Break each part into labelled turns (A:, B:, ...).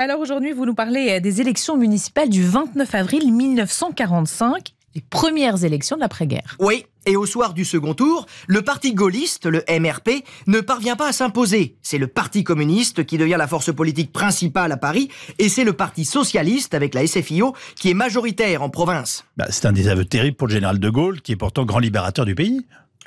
A: Alors aujourd'hui, vous nous parlez euh, des élections municipales du 29 avril 1945, les premières élections de l'après-guerre. Oui, et au soir du second tour, le parti gaulliste, le MRP, ne parvient pas à s'imposer. C'est le parti communiste qui devient la force politique principale à Paris, et c'est le parti socialiste, avec la SFIO, qui est majoritaire en province. Bah, c'est un désaveu terrible pour le général de Gaulle, qui est pourtant grand libérateur du pays.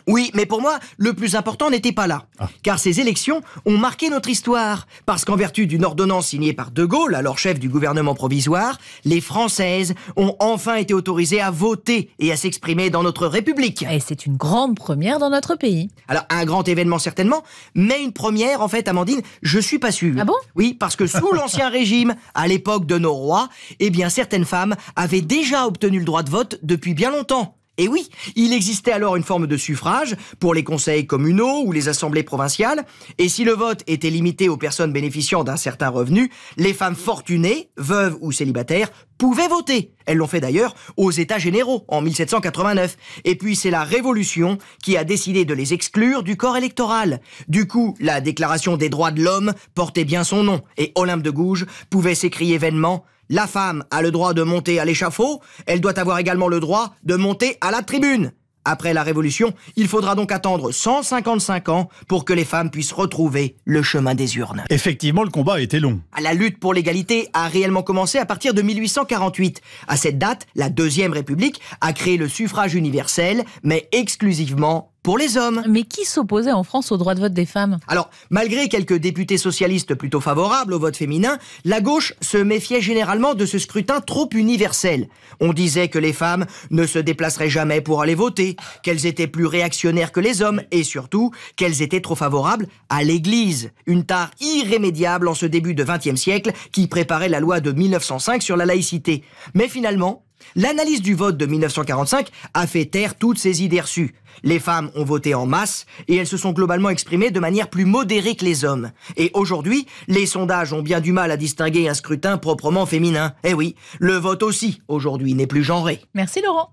A: Oui, mais pour moi, le plus important n'était pas là. Ah. Car ces élections ont marqué notre histoire. Parce qu'en vertu d'une ordonnance signée par De Gaulle, alors chef du gouvernement provisoire, les Françaises ont enfin été autorisées à voter et à s'exprimer dans notre République. Et c'est une grande première dans notre pays. Alors, un grand événement certainement, mais une première, en fait, Amandine, je suis pas sûre. Ah bon Oui, parce que sous l'Ancien Régime, à l'époque de nos rois, eh bien, certaines femmes avaient déjà obtenu le droit de vote depuis bien longtemps. Et eh oui, il existait alors une forme de suffrage pour les conseils communaux ou les assemblées provinciales, et si le vote était limité aux personnes bénéficiant d'un certain revenu, les femmes fortunées, veuves ou célibataires, pouvaient voter. Elles l'ont fait d'ailleurs aux États généraux en 1789. Et puis c'est la Révolution qui a décidé de les exclure du corps électoral. Du coup, la Déclaration des droits de l'homme portait bien son nom, et Olympe de Gouges pouvait s'écrier vainement la femme a le droit de monter à l'échafaud, elle doit avoir également le droit de monter à la tribune. Après la Révolution, il faudra donc attendre 155 ans pour que les femmes puissent retrouver le chemin des urnes. Effectivement, le combat a été long. La lutte pour l'égalité a réellement commencé à partir de 1848. À cette date, la Deuxième République a créé le suffrage universel, mais exclusivement pour les hommes. Mais qui s'opposait en France au droit de vote des femmes Alors, malgré quelques députés socialistes plutôt favorables au vote féminin, la gauche se méfiait généralement de ce scrutin trop universel. On disait que les femmes ne se déplaceraient jamais pour aller voter, qu'elles étaient plus réactionnaires que les hommes et surtout qu'elles étaient trop favorables à l'Église, une tare irrémédiable en ce début de XXe siècle qui préparait la loi de 1905 sur la laïcité. Mais finalement, L'analyse du vote de 1945 a fait taire toutes ces idées reçues. Les femmes ont voté en masse et elles se sont globalement exprimées de manière plus modérée que les hommes. Et aujourd'hui, les sondages ont bien du mal à distinguer un scrutin proprement féminin. Eh oui, le vote aussi, aujourd'hui, n'est plus genré. Merci Laurent.